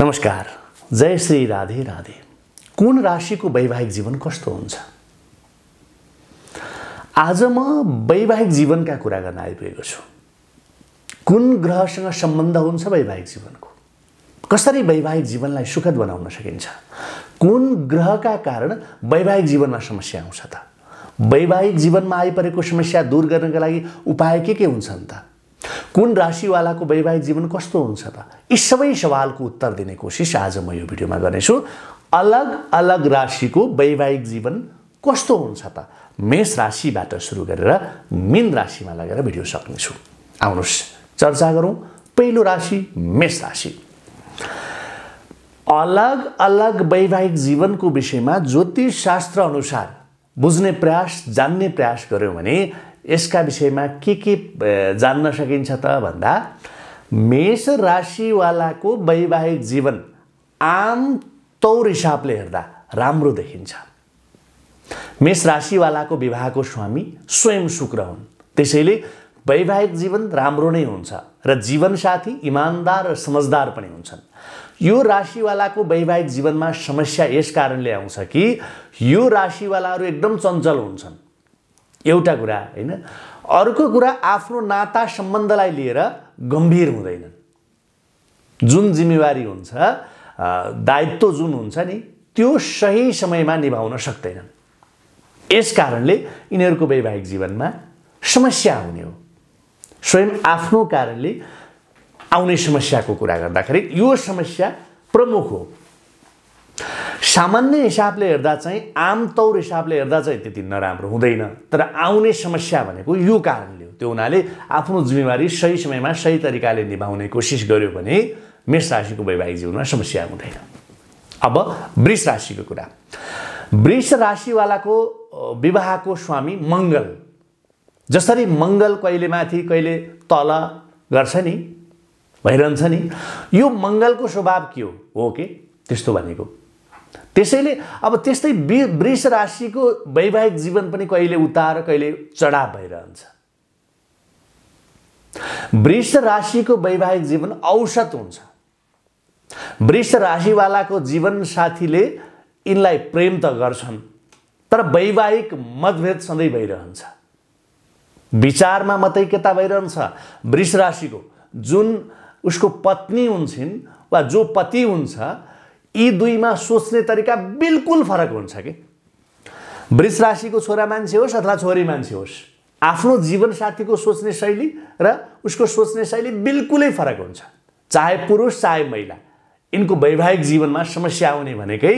नमस्कार जय श्री राधे राधे कुन राशिको वैवाहिक जीवन कस्तो हुन्छ आज म वैवाहिक जीवनका कुरा गर्न आइपुगेको छु कुन ग्रहसँग सम्बन्ध हुन्छ वैवाहिक जीवनको कसरी वैवाहिक जीवनलाई सुखद बनाउन सकिन्छ कुन ग्रहका कारण वैवाहिक जीवनमा समस्या आउँछ त वैवाहिक जीवनमा आइपरेको समस्या दूर गर्नका लागि उपाय के के हुन्छन् त कुन राशिवालाको वैवाहिक जीवन कस्तो हुन्छ त यी सबै सवालको उत्तर दिने कोसिस आज म यो भिडियोमा गर्नेछु अलग अलग राशिको वैवाहिक जीवन कस्तो हुन्छ त मेष राशिबाट सुरु गरेर मीन राशिमा लगेर भिडियो सक्नेछु आउनुहोस् चर्चा गरौँ पहिलो राशि मेष राशि अलग अलग वैवाहिक जीवनको विषयमा ज्योतिष शास्त्र अनुसार बुझ्ने प्रयास जान्ने प्रयास गऱ्यौँ भने यसका विषयमा के के जान्न सकिन्छ त भन्दा मेष राशिवालाको वैवाहिक जीवन आम तौर हिसाबले हेर्दा राम्रो देखिन्छ मेष राशिवालाको विवाहको स्वामी स्वयं शुक्र हुन् त्यसैले वैवाहिक जीवन राम्रो नै हुन्छ र जीवनसाथी इमान्दार र समझदार पनि हुन्छन् यो राशिवालाको वैवाहिक जीवनमा समस्या यस कारणले आउँछ कि यो राशिवालाहरू एकदम चञ्चल हुन्छन् एउटा कुरा होइन अर्को कुरा आफ्नो नाता सम्बन्धलाई लिएर गम्भीर हुँदैनन् जुन जिम्मेवारी हुन्छ दायित्व जुन हुन्छ नि त्यो सही समयमा निभाउन सक्दैनन् यस कारणले यिनीहरूको वैवाहिक जीवनमा समस्या हुने हो स्वयं आफ्नो कारणले आउने समस्याको कुरा गर्दाखेरि यो समस्या प्रमुख हो सामान्य हिसाबले हेर्दा चाहिँ आमतौर हिसाबले हेर्दा चाहिँ त्यति नराम्रो हुँदैन तर आउने समस्या भनेको यो कारणले हो त्यो हुनाले आफ्नो जिम्मेवारी सही समयमा सही तरिकाले निभाउने कोसिस गर्यो भने मेष राशिको वैवाहिक जीवनमा समस्या हुँदैन अब वृष राशिको कुरा वृष राशिवालाको विवाहको स्वामी मङ्गल जसरी मङ्गल कहिले माथि कहिले तल गर्छ नि भइरहन्छ नि यो मङ्गलको स्वभाव के हो हो के त्यस्तो भनेको त्यसैले अब त्यस्तै वृष राशिको वैवाहिक जीवन पनि कहिले उतार कहिले चढाव भइरहन्छ वृष राशिको वैवाहिक जीवन औसत हुन्छ वृष राशिवालाको जीवनसाथीले यिनलाई प्रेम त गर्छन् तर वैवाहिक मतभेद सधैँ भइरहन्छ विचारमा मात्रै मतैक्यता भइरहन्छ वृष राशिको जुन उसको पत्नी हुन्छन् वा जो पति हुन्छ यी दुईमा सोच्ने तरिका बिल्कुल फरक हुन्छ कि वृष राशिको छोरा मान्छे होस् अथवा छोरी मान्छे होस् आफ्नो जीवनसाथीको सोच्ने शैली र उसको सोच्ने शैली बिल्कुलै फरक हुन्छ चाहे पुरुष चाहे महिला यिनको वैवाहिक जीवनमा समस्या आउने भनेकै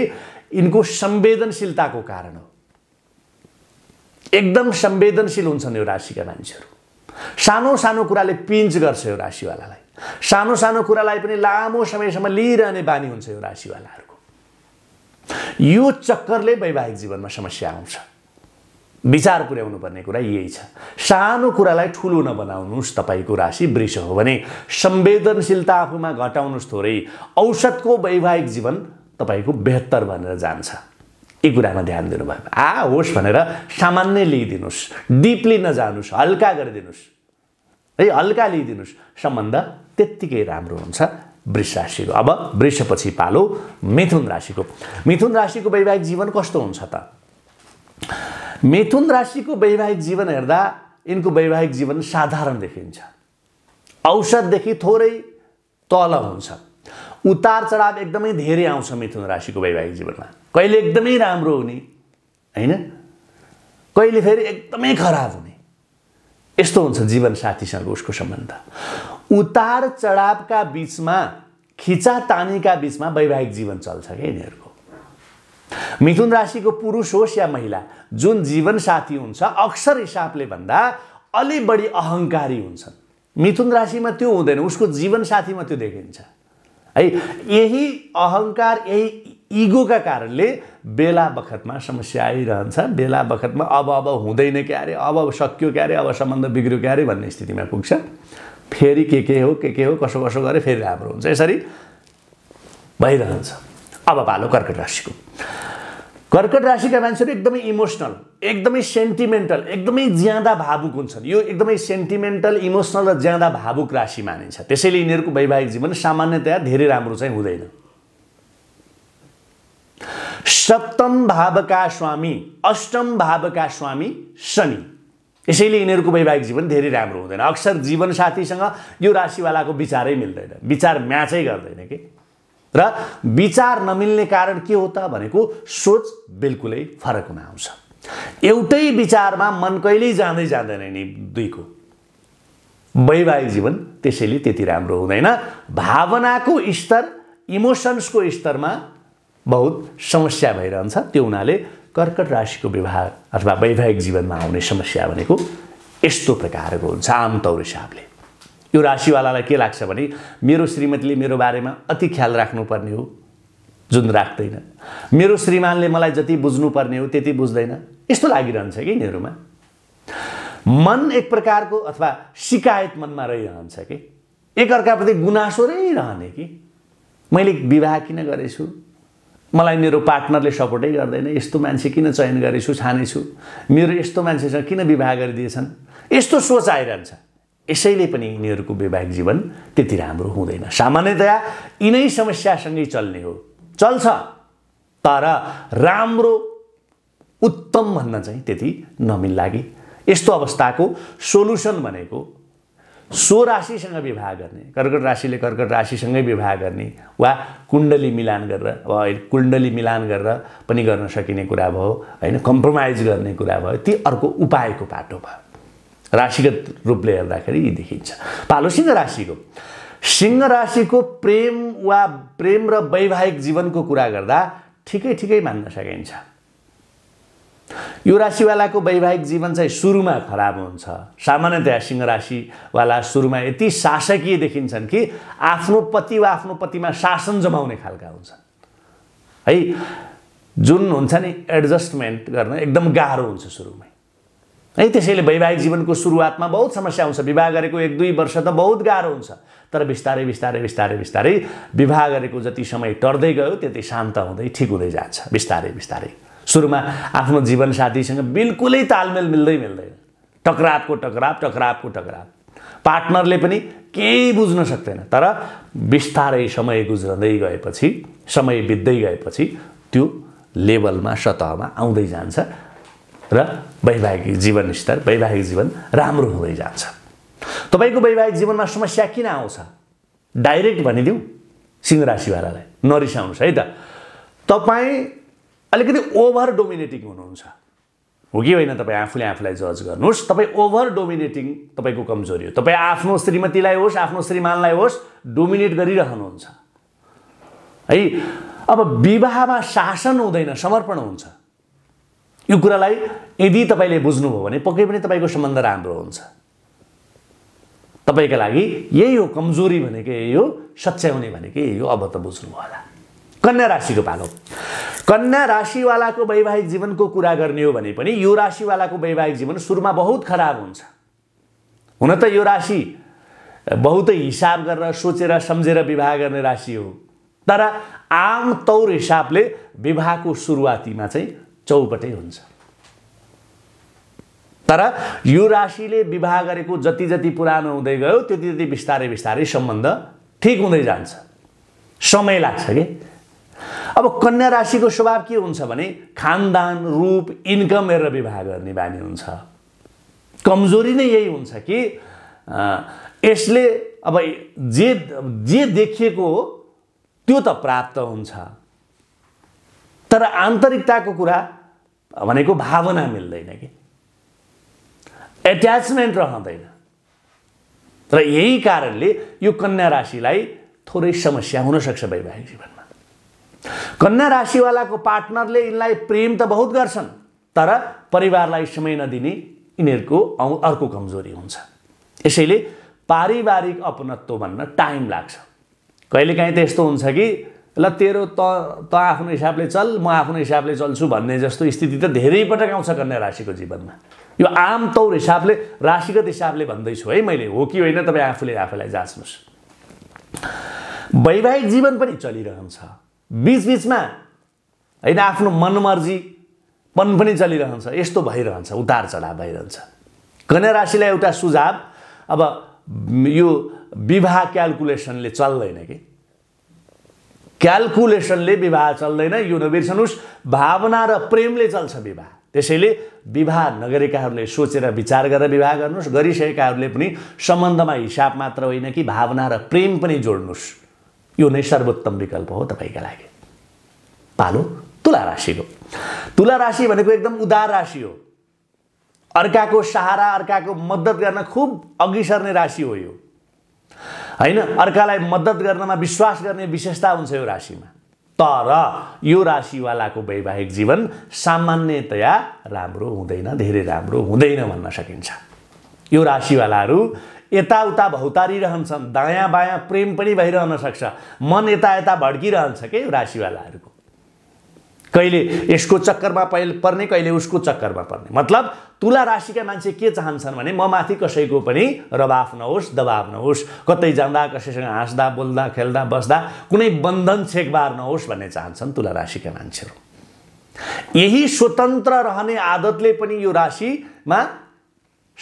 यिनको संवेदनशीलताको कारण हो एकदम संवेदनशील हुन्छन् यो राशिका मान्छेहरू सानो सानो कुराले पिन्च गर्छ यो राशिवालालाई सानो सानो कुरालाई पनि लामो समयसम्म लिइरहने बानी हुन्छ यो राशिवालाहरूको यो चक्करले वैवाहिक जीवनमा समस्या आउँछ विचार पुर्याउनु पर्ने कुरा यही छ सानो कुरालाई ठुलो नबनाउनुहोस् तपाईँको राशि वृष हो भने संवेदनशीलता आफूमा घटाउनुहोस् थोरै औसतको वैवाहिक जीवन तपाईँको बेहत्तर भनेर जान्छ यी कुरामा ध्यान दिनुभयो आ होस् भनेर सामान्य लिइदिनुहोस् डिपली नजानुस् हल्का गरिदिनुहोस् है हल्का लिइदिनुहोस् सम्बन्ध त्यत्तिकै राम्रो हुन्छ वृष राशिको अब वृषपछि पालो मिथुन राशिको मिथुन राशिको वैवाहिक जीवन कस्तो हुन्छ त मिथुन राशिको वैवाहिक जीवन हेर्दा यिनको वैवाहिक जीवन साधारण देखिन्छ औसतदेखि थोरै तल हुन्छ उतार चढाव एकदमै धेरै आउँछ मिथुन राशिको वैवाहिक जीवनमा कहिले एकदमै राम्रो हुने होइन कहिले फेरि एकदमै खराब हुने यस्तो हुन्छ जीवनसाथीसँग उसको सम्बन्ध उतार चढावका बिचमा खिचातानीका बिचमा वैवाहिक जीवन चल्छ क्या यिनीहरूको मिथुन राशिको पुरुष होस् या महिला जुन जीवनसाथी हुन्छ अक्सर हिसाबले भन्दा अलि बढी अहङ्कारी हुन्छन् मिथुन राशिमा त्यो हुँदैन उसको जीवनसाथीमा त्यो देखिन्छ है यही अहङ्कार यही इगोका कारणले बेला बखतमा समस्या आइरहन्छ बेला बखतमा अब अब हुँदैन क्या क्यारे अब सक्यो क्यारे अब सम्बन्ध बिग्रियो क्यारे भन्ने स्थितिमा पुग्छ फेरि के के हो के के हो कसो कसो गरे फेरि राम्रो हुन्छ यसरी भइरहन्छ अब पालो कर्कट राशिको कर्कट राशिका मान्छेहरू एकदमै इमोसनल एकदमै सेन्टिमेन्टल एकदमै ज्यादा भावुक हुन्छन् यो एकदमै सेन्टिमेन्टल इमोसनल र ज्यादा भावुक राशि मानिन्छ त्यसैले यिनीहरूको वैवाहिक जीवन सामान्यतया धेरै राम्रो चाहिँ हुँदैन सप्तम भावका स्वामी अष्टम भावका स्वामी शनि यसैले यिनीहरूको वैवाहिक जीवन धेरै राम्रो हुँदैन अक्सर जीवनसाथीसँग यो राशिवालाको विचारै मिल्दैन विचार म्याचै गर्दैन कि र विचार नमिल्ने कारण के हो त भनेको सोच बिल्कुलै फरक हुन आउँछ एउटै विचारमा मन कहिल्यै जाँदै जाँदैन नि दुईको वैवाहिक जीवन त्यसैले त्यति राम्रो हुँदैन भावनाको स्तर इमोसन्सको स्तरमा बहुत समस्या भइरहन्छ त्यो हुनाले कर्कट राशिको विवाह अथवा वैवाहिक जीवनमा आउने समस्या भनेको यस्तो प्रकारको हुन्छ आमतौर हिसाबले यो राशिवालालाई के लाग्छ भने मेरो श्रीमतीले मेरो बारेमा अति ख्याल राख्नुपर्ने हो जुन राख्दैन मेरो श्रीमानले मलाई जति बुझ्नुपर्ने हो त्यति बुझ्दैन यस्तो लागिरहन्छ कि यिनीहरूमा मन एक प्रकारको अथवा सिकायत मनमा रहिरहन्छ कि एकअर्काप्रति गुनासो नै रहने कि मैले विवाह किन गरेछु मलाई मेरो पार्टनरले सपोर्टै गर्दैन यस्तो मान्छे किन चयन गरेछु छानेछु मेरो यस्तो मान्छेसँग किन विवाह गरिदिएछन् यस्तो सोच आइरहन्छ यसैले पनि यिनीहरूको वैवाहिक जीवन त्यति राम्रो हुँदैन सामान्यतया यिनै समस्यासँगै चल्ने हो चल्छ तर राम्रो उत्तम भन्न चाहिँ त्यति नमिल्ला कि यस्तो अवस्थाको सोलुसन भनेको सो राशिसँग विवाह गर्ने कर्कट राशिले कर्कट राशिसँगै विवाह गर्ने वा कुण्डली मिलान गरेर वा कुण्डली मिलान गरेर पनि गर्न सकिने कुरा भयो होइन कम्प्रोमाइज गर्ने कुरा भयो ती अर्को उपायको बाटो भयो राशिगत रूपले हेर्दाखेरि यी देखिन्छ पालो सिंह राशिको सिंह राशिको प्रेम वा प्रेम र वैवाहिक जीवनको कुरा गर्दा ठिकै ठिकै मान्न सकिन्छ यो राशिवालाको वैवाहिक जीवन चाहिँ सुरुमा खराब हुन्छ सामान्यतया सिंह राशिवाला सुरुमा यति शासकीय देखिन्छन् कि आफ्नो पति वा आफ्नो पतिमा शासन जमाउने खालका हुन्छन् है जुन हुन्छ नि एडजस्टमेन्ट गर्न एकदम गाह्रो हुन्छ सुरुमै है त्यसैले वैवाहिक जीवनको सुरुवातमा बहुत समस्या आउँछ विवाह गरेको एक दुई वर्ष त बहुत गाह्रो हुन्छ तर बिस्तारै बिस्तारै बिस्तारै बिस्तारै विवाह गरेको जति समय टर्दै गयो त्यति शान्त हुँदै ठिक हुँदै जान्छ बिस्तारै बिस्तारै सुरुमा आफ्नो जीवनसाथीसँग बिल्कुलै तालमेल मिल्दै मिल्दैन टक्रावको टकराव टकरावको टकराव पार्टनरले पनि केही बुझ्न सक्दैन तर बिस्तारै समय गुज्रँदै गएपछि समय बित्दै गएपछि त्यो लेभलमा सतहमा आउँदै जान्छ र वैवाहिक जीवन स्तर वैवाहिक जीवन राम्रो हुँदै जान्छ तपाईँको वैवाहिक जीवनमा समस्या किन आउँछ डाइरेक्ट भनिदिउँ सिंह राशिवालालाई नरिसाउनुहोस् है त तपाईँ अलिकति ओभर डोमिनेटिङ हुनुहुन्छ हो कि होइन तपाईँ आफूले आफूलाई जज गर्नुहोस् तपाईँ ओभर डोमिनेटिङ तपाईँको कमजोरी हो तपाईँ आफ्नो श्रीमतीलाई होस् आफ्नो श्रीमानलाई होस् डोमिनेट गरिरहनुहुन्छ है अब विवाहमा शासन हुँदैन समर्पण हुन्छ यो कुरालाई यदि तपाईँले बुझ्नुभयो भने पक्कै पनि तपाईँको सम्बन्ध राम्रो हुन्छ तपाईँका लागि यही हो कमजोरी भनेको यही हो सच्याउने भनेको यही हो अब त बुझ्नु होला कन्या राशिको पालो कन्या राशिवालाको वैवाहिक जीवनको कुरा गर्ने हो भने पनि यो राशिवालाको वैवाहिक जीवन सुरुमा बहुत खराब हुन्छ हुन त यो राशि बहुतै हिसाब गरेर सोचेर सम्झेर विवाह गर्ने राशि हो तर आम तौर हिसाबले विवाहको सुरुवातीमा चाहिँ चौपटै हुन्छ तर यो राशिले विवाह गरेको जति जति पुरानो हुँदै गयो त्यति त्यति बिस्तारै बिस्तारै सम्बन्ध ठिक हुँदै जान्छ समय लाग्छ कि अब कन्या राशिको स्वभाव के हुन्छ भने खानदान रूप इन्कम हेरेर विवाह गर्ने बानी हुन्छ कमजोरी नै यही हुन्छ कि यसले अब जे जे देखिएको हो त्यो त प्राप्त हुन्छ तर आन्तरिकताको कुरा भनेको भावना मिल्दैन कि एट्याचमेन्ट रहँदैन र यही कारणले यो कन्या राशिलाई थोरै समस्या हुनसक्छ वैवाहिक जीवनमा कन्या राशिवालाको पार्टनरले यिनलाई प्रेम त बहुत गर्छन् तर परिवारलाई समय नदिने यिनीहरूको अर्को कमजोरी हुन्छ यसैले पारिवारिक अपनत्व भन्न टाइम लाग्छ कहिलेकाहीँ त यस्तो हुन्छ कि ल तेरो त त आफ्नो हिसाबले चल म आफ्नो हिसाबले चल्छु भन्ने जस्तो स्थिति त धेरै पटक आउँछ कन्या राशिको जीवनमा यो आम तौर हिसाबले राशिगत हिसाबले भन्दैछु है मैले हो कि होइन तपाईँ आफूले आफैलाई जाँच्नुहोस् वैवाहिक जीवन पनि चलिरहन्छ बिचबिचमा होइन आफ्नो मनमर्जी पन पनि चलिरहन्छ यस्तो भइरहन्छ उतार चढाव भइरहन्छ कन्या राशिलाई एउटा सुझाव अब यो विवाह क्यालकुलेसनले चल्दैन कि क्यालकुलेसनले विवाह चल्दैन यो नबिर्सनुहोस् भावना र प्रेमले चल्छ विवाह त्यसैले विवाह नगरेकाहरूले सोचेर विचार गरेर विवाह गर्नुहोस् गरिसकेकाहरूले पनि सम्बन्धमा हिसाब मात्र होइन कि भावना र प्रेम पनि जोड्नुहोस् यो नै सर्वोत्तम विकल्प हो तपाईँका लागि पालो तुला राशिको तुला राशि भनेको एकदम उदार राशि हो अर्काको सहारा अर्काको मद्दत गर्न खुब अघि सर्ने राशि हो यो होइन अर्कालाई मद्दत गर्नमा विश्वास गर्ने विशेषता हुन्छ यो राशिमा तर यो राशिवालाको वैवाहिक जीवन सामान्यतया राम्रो हुँदैन धेरै राम्रो हुँदैन भन्न सकिन्छ यो राशिवालाहरू यताउता भौतारिरहन्छन् दायाँ बायाँ प्रेम पनि भइरहन सक्छ मन यता यता भड्किरहन्छ के राशिवालाहरूको कहिले यसको चक्करमा पहिले पर्ने कहिले उसको चक्करमा पर्ने मतलब तुला राशिका मान्छे के चाहन्छन् भने म माथि कसैको पनि रबाफ नहोस् दबाव नहोस् कतै जाँदा कसैसँग हाँस्दा बोल्दा खेल्दा बस्दा कुनै बन्धन छेकबार नहोस् भन्ने चाहन्छन् तुला राशिका मान्छेहरू यही स्वतन्त्र रहने आदतले पनि यो राशिमा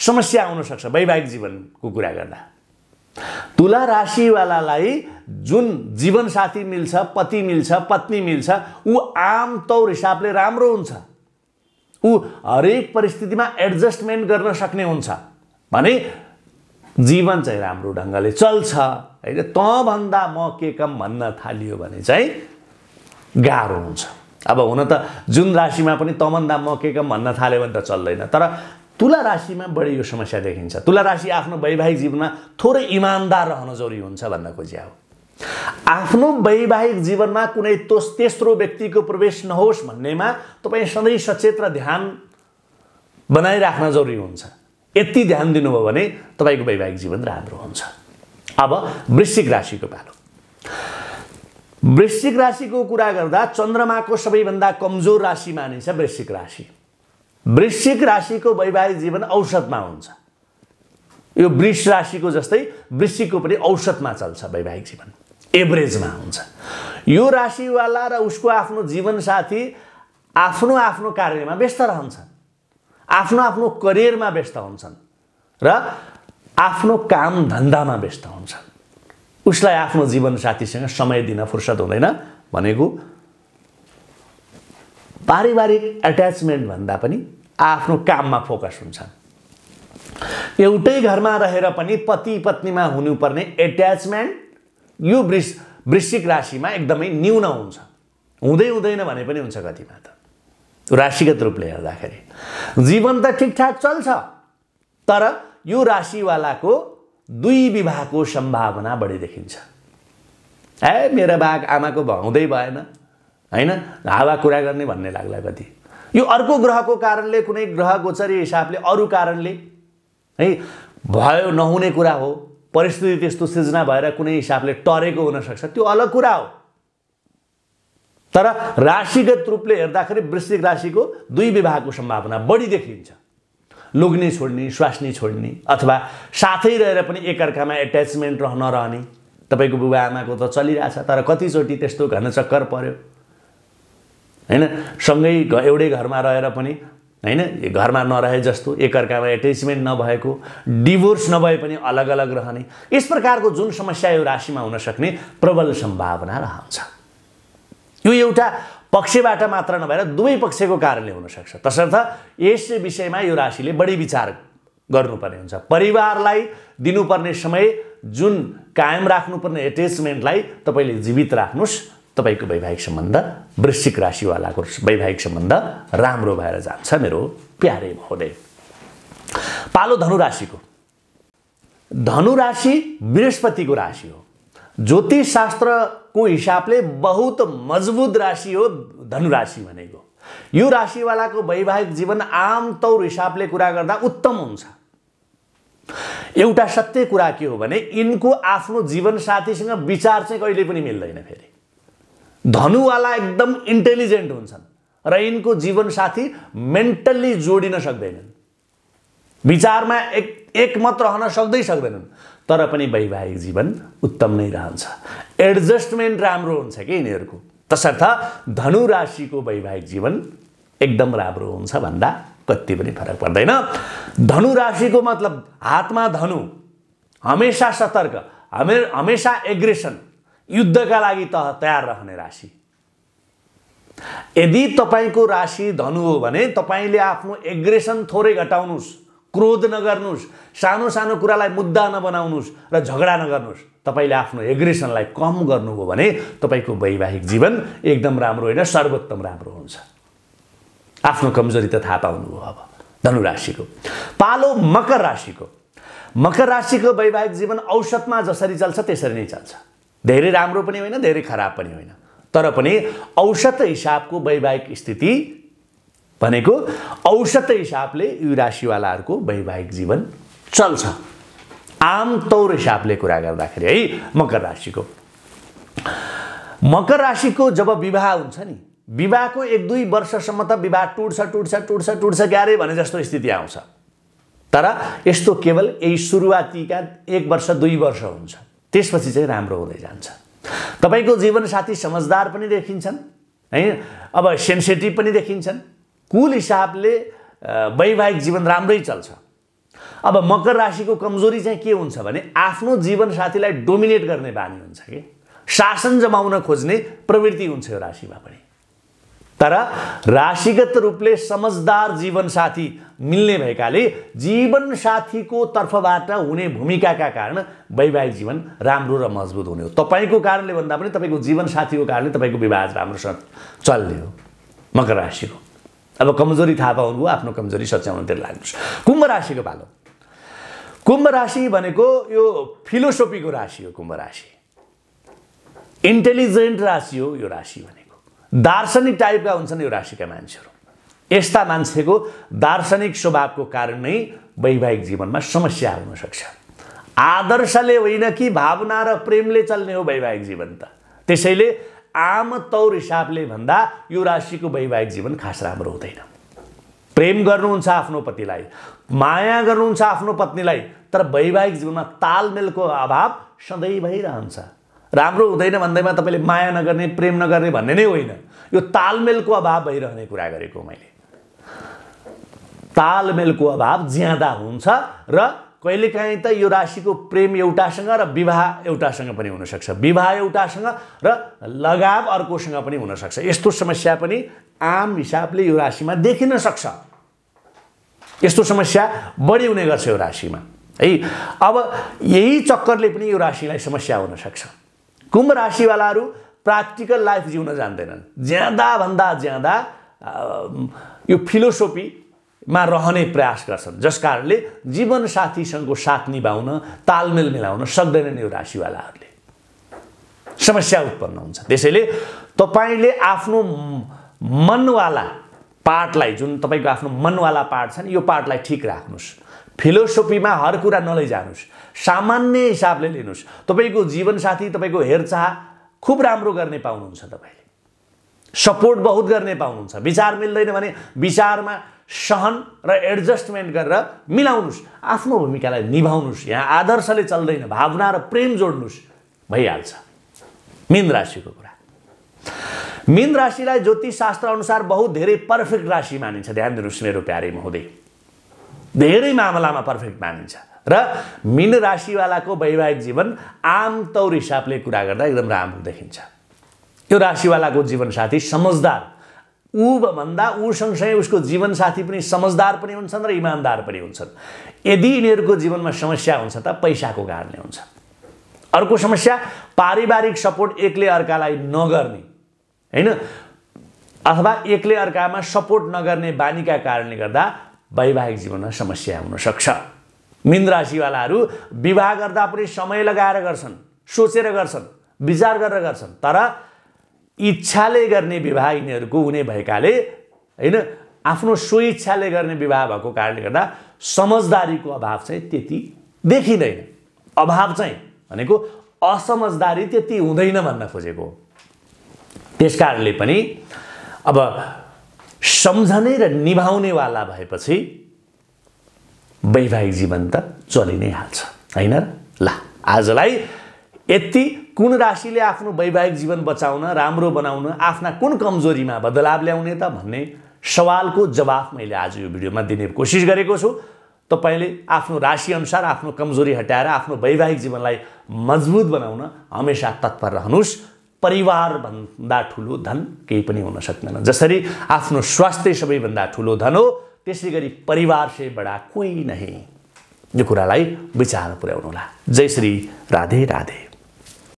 समस्या आउन सक्छ वैवाहिक जीवनको कुरा गर्दा तुला राशिवालालाई जुन जीवनसाथी मिल्छ पति मिल्छ पत्नी मिल्छ ऊ आमतौर हिसाबले राम्रो हुन्छ ऊ हरेक परिस्थितिमा एडजस्टमेन्ट गर्न सक्ने हुन्छ भने जीवन चाहिँ राम्रो ढङ्गले चल्छ होइन तँभन्दा म के कम भन्न थालियो भने चाहिँ गाह्रो हुन्छ अब हुन त जुन राशिमा पनि तँभन्दा म के कम भन्न थाल्यो भने त चल्दैन तर तुला राशिमा बढी यो समस्या देखिन्छ तुला राशि आफ्नो वैवाहिक जीवनमा थोरै इमान्दार रहन जरुरी हुन्छ भन्न खोज्या हो आफ्नो वैवाहिक जीवनमा कुनै तोस तेस्रो व्यक्तिको प्रवेश नहोस् भन्नेमा तपाईँ सधैँ सचेत र ध्यान बनाइराख्न जरुरी हुन्छ यति ध्यान दिनुभयो भने तपाईँको वैवाहिक जीवन राम्रो हुन्छ अब वृश्चिक राशिको पालो वृश्चिक राशिको कुरा गर्दा चन्द्रमाको सबैभन्दा कमजोर राशि मानिन्छ वृश्चिक राशि वृश्चिक राशिको वैवाहिक जीवन औसतमा हुन्छ यो वृष राशिको जस्तै वृश्चिकको पनि औसतमा चल्छ वैवाहिक जीवन एभरेजमा हुन्छ यो राशिवाला र उसको आफ्नो जीवनसाथी आफ्नो आफ्नो कार्यमा व्यस्त रहन्छन् आफ्नो आफ्नो करियरमा व्यस्त हुन्छन् र आफ्नो काम धन्दामा व्यस्त हुन्छन् उसलाई आफ्नो जीवनसाथीसँग समय दिन फुर्सद हुँदैन भनेको पारिवारिक भन्दा पनि आफ्नो काममा फोकस हुन्छन् एउटै घरमा रहेर पनि पति पत्नीमा हुनुपर्ने एट्याचमेन्ट यो वृष वृश्चिक राशिमा एकदमै न्यून हुन्छ हुँदै हुँदैन भने पनि हुन्छ कतिमा त राशिगत रूपले हेर्दाखेरि जीवन त ठिकठाक चल्छ तर यो राशिवालाको दुई विवाहको सम्भावना बढी देखिन्छ ए मेरा बाघ आमाको भाउँदै भएन होइन हावा कुरा गर्ने भन्ने लाग्ला कति यो अर्को ग्रहको कारणले कुनै ग्रह गोचरी हिसाबले अरू कारणले है भयो नहुने कुरा हो परिस्थिति त्यस्तो सृजना भएर कुनै हिसाबले टरेको हुनसक्छ त्यो अलग कुरा हो तर राशिगत रूपले हेर्दाखेरि वृश्चिक राशिको दुई विवाहको सम्भावना बढी देखिन्छ लुग्ने छोड्ने स्वास्नी छोड्ने अथवा साथै रहेर पनि एकअर्कामा एट्याचमेन्ट रह नरहने तपाईँको बुबा आमाको त चलिरहेछ तर कतिचोटि त्यस्तो घन चक्कर पर्यो होइन सँगै एउटै घरमा रहेर पनि होइन घरमा नरहे जस्तो एकअर्कामा एट्याचमेन्ट नभएको डिभोर्स नभए पनि अलग अलग रहने यस प्रकारको जुन समस्या यो राशिमा हुन सक्ने प्रबल सम्भावना रहन्छ यो एउटा पक्षबाट मात्र नभएर दुवै पक्षको कारणले हुनसक्छ तसर्थ यस विषयमा यो राशिले बढी विचार गर्नुपर्ने हुन्छ परिवारलाई दिनुपर्ने समय जुन कायम राख्नुपर्ने एट्याचमेन्टलाई तपाईँले जीवित राख्नुहोस् तपाईँको वैवाहिक सम्बन्ध वृश्चिक राशिवालाको वैवाहिक सम्बन्ध राम्रो भएर जान्छ मेरो प्यारे महोदय पालो धनु राशिको धनु राशि बृहस्पतिको राशि हो ज्योतिष शास्त्रको हिसाबले बहुत मजबुत राशि हो धनु राशि भनेको यो राशिवालाको वैवाहिक जीवन आमतौर हिसाबले कुरा गर्दा उत्तम हुन्छ एउटा सत्य कुरा के हो भने यिनको आफ्नो जीवनसाथीसँग विचार चाहिँ कहिले पनि मिल्दैन फेरि धनुवाला एकदम इन्टेलिजेन्ट हुन्छन् र यिनको जीवनसाथी मेन्टल्ली जोडिन सक्दैनन् विचारमा एक एकमत रहन सक्दै सक्दैनन् तर पनि वैवाहिक जीवन उत्तम नै रहन्छ एडजस्टमेन्ट राम्रो हुन्छ कि यिनीहरूको तसर्थ धनु राशिको वैवाहिक जीवन एकदम राम्रो हुन्छ भन्दा कति पनि फरक पर्दैन धनु राशिको मतलब हातमा धनु हमेसा सतर्क हमे हमेसा एग्रेसन युद्धका लागि त तयार रहने राशि यदि तपाईँको राशि धनु हो भने तपाईँले आफ्नो एग्रेसन थोरै घटाउनुहोस् क्रोध नगर्नुहोस् सानो सानो कुरालाई मुद्दा नबनाउनुहोस् र झगडा नगर्नुहोस् तपाईँले आफ्नो एग्रेसनलाई कम गर्नुभयो भने तपाईँको वैवाहिक जीवन एकदम राम्रो होइन सर्वोत्तम राम्रो हुन्छ आफ्नो कमजोरी त थाहा पाउनुभयो अब धनु राशिको पालो मकर राशिको मकर राशिको वैवाहिक जीवन औसतमा जसरी चल्छ त्यसरी नै चल्छ धेरै राम्रो पनि होइन धेरै खराब पनि होइन तर पनि औसत हिसाबको वैवाहिक स्थिति भनेको औसत हिसाबले यो राशिवालाहरूको वैवाहिक जीवन चल्छ आमतौर हिसाबले कुरा गर्दाखेरि है मकर राशिको मकर राशिको जब विवाह हुन्छ नि विवाहको एक दुई वर्षसम्म त विवाह टुट्छ टुट्छ टुट्छ टुट्छ क्यारे भने जस्तो स्थिति आउँछ तर यस्तो केवल यही सुरुवातीका एक वर्ष दुई वर्ष हुन्छ त्यसपछि चाहिँ राम्रो हुँदै जान्छ तपाईँको जीवनसाथी समझदार पनि देखिन्छन् है अब सेन्सिटिभ पनि देखिन्छन् कुल हिसाबले वैवाहिक जीवन राम्रै चल्छ अब मकर राशिको कमजोरी चाहिँ के हुन्छ भने आफ्नो जीवनसाथीलाई डोमिनेट गर्ने बानी हुन्छ कि शासन जमाउन खोज्ने प्रवृत्ति हुन्छ यो राशिमा पनि तर राशिगत रूपले समझदार जीवनसाथी मिल्ने भएकाले जीवनसाथीको तर्फबाट हुने भूमिकाका कारण वैवाहिक जीवन राम्रो र मजबुत हुने हो तपाईँको कारणले भन्दा पनि तपाईँको जीवनसाथीको कारणले तपाईँको विवाह राम्रोसँग चल्ने हो मकर राशिको अब कमजोरी थाहा पाउनुभयो आफ्नो कमजोरी सच्याउनतिर लाग्नुहोस् कुम्भ राशिको पालो कुम्भ राशि भनेको यो फिलोसोफीको राशि हो कुम्भ राशि इन्टेलिजेन्ट राशि हो यो राशि भनेको दार्शनिक टाइपका हुन्छन् यो राशिका मान्छेहरू यस्ता मान्छेको दार्शनिक स्वभावको कारण नै वैवाहिक जीवनमा समस्या हुनसक्छ आदर्शले होइन कि भावना र प्रेमले चल्ने हो वैवाहिक जीवन त त्यसैले आम तौर हिसाबले भन्दा यो राशिको वैवाहिक जीवन खास राम्रो हुँदैन प्रेम गर्नुहुन्छ आफ्नो पतिलाई माया गर्नुहुन्छ आफ्नो पत्नीलाई तर वैवाहिक जीवनमा तालमेलको अभाव सधैँ भइरहन्छ राम्रो हुँदैन भन्दैमा तपाईँले माया नगर्ने प्रेम नगर्ने भन्ने नै होइन यो तालमेलको अभाव भइरहने कुरा गरेको मैले तालमेलको अभाव ज्यादा हुन्छ र कहिलेकाहीँ त यो राशिको प्रेम एउटासँग र विवाह एउटासँग पनि हुनसक्छ विवाह एउटासँग र लगाव अर्कोसँग पनि हुनसक्छ यस्तो समस्या पनि आम हिसाबले यो राशिमा देखिन सक्छ यस्तो समस्या बढी हुने गर्छ यो राशिमा है अब यही चक्करले पनि यो राशिलाई समस्या हुनसक्छ कुम्भ राशिवालाहरू प्राक्टिकल लाइफ जिउन जान्दैनन् ज्यादाभन्दा ज्यादा यो फिलोसोफी मा रहने प्रयास गर्छन् जस कारणले जीवनसाथीसँगको साथ निभाउन तालमेल मिलाउन सक्दैनन् यो राशिवालाहरूले समस्या उत्पन्न हुन्छ त्यसैले तपाईँले आफ्नो मनवाला पार्टलाई जुन तपाईँको आफ्नो मनवाला पार्ट छ नि यो पार्टलाई ठिक राख्नुहोस् फिलोसोफीमा हर कुरा नलैजानुहोस् सामान्य हिसाबले लिनुहोस् तपाईँको जीवनसाथी तपाईँको हेरचाह खुब राम्रो गर्ने पाउनुहुन्छ तपाईँले सपोर्ट बहुत गर्ने पाउनुहुन्छ विचार मिल्दैन भने विचारमा सहन र एडजस्टमेन्ट गरेर मिलाउनुहोस् आफ्नो भूमिकालाई निभाउनुहोस् यहाँ आदर्शले चल्दैन भावना र प्रेम जोड्नुहोस् भइहाल्छ मीन राशिको कुरा मीन राशिलाई ज्योतिष शास्त्र अनुसार बहुत धेरै पर्फेक्ट राशि मानिन्छ ध्यान दिनुहोस् मेरो प्यारे महोदय धेरै मामलामा पर्फेक्ट मानिन्छ र मीन राशिवालाको वैवाहिक जीवन आमतौर हिसाबले कुरा गर्दा एकदम राम्रो देखिन्छ यो राशिवालाको जीवनसाथी समझदार ऊभन्दा ऊ सँगसँगै उसको जीवनसाथी पनि समझदार पनि हुन्छन् र इमान्दार पनि हुन्छन् यदि यिनीहरूको जीवनमा समस्या हुन्छ त पैसाको कारणले हुन्छ अर्को समस्या पारिवारिक सपोर्ट एकले अर्कालाई नगर्ने होइन अथवा एकले अर्कामा सपोर्ट नगर्ने बानीका कारणले गर्दा वैवाहिक जीवनमा समस्या हुनसक्छ मिन राशिवालाहरू विवाह गर्दा पनि समय लगाएर गर्छन् सोचेर गर्छन् विचार गरेर गर्छन् तर इच्छाले गर्ने विवाह यिनीहरूको हुने भएकाले होइन आफ्नो स्वइच्छाले गर्ने विवाह भएको कारणले गर्दा समझदारीको अभाव चाहिँ त्यति देखिँदैन अभाव चाहिँ भनेको असमझदारी त्यति हुँदैन भन्न खोजेको हो त्यस कारणले पनि अब सम्झने र निभाउनेवाला भएपछि वैवाहिक जीवन त चलि नै हाल्छ होइन ला आजलाई यति कुन राशिले आफ्नो वैवाहिक जीवन बचाउन राम्रो बनाउन आफ्ना कुन कमजोरीमा बदलाव ल्याउने त भन्ने सवालको जवाफ मैले आज यो भिडियोमा दिने कोसिस गरेको छु तपाईँले आफ्नो राशिअनुसार आफ्नो कमजोरी हटाएर आफ्नो वैवाहिक जीवनलाई मजबुत बनाउन हमेसा तत्पर रहनुहोस् परिवारभन्दा ठुलो धन केही पनि हुन सक्दैन जसरी आफ्नो स्वास्थ्य सबैभन्दा ठुलो धन हो त्यसै गरी परिवार से बडा कोही नै यो कुरालाई विचार पुर्याउनुहोला जय श्री राधे राधे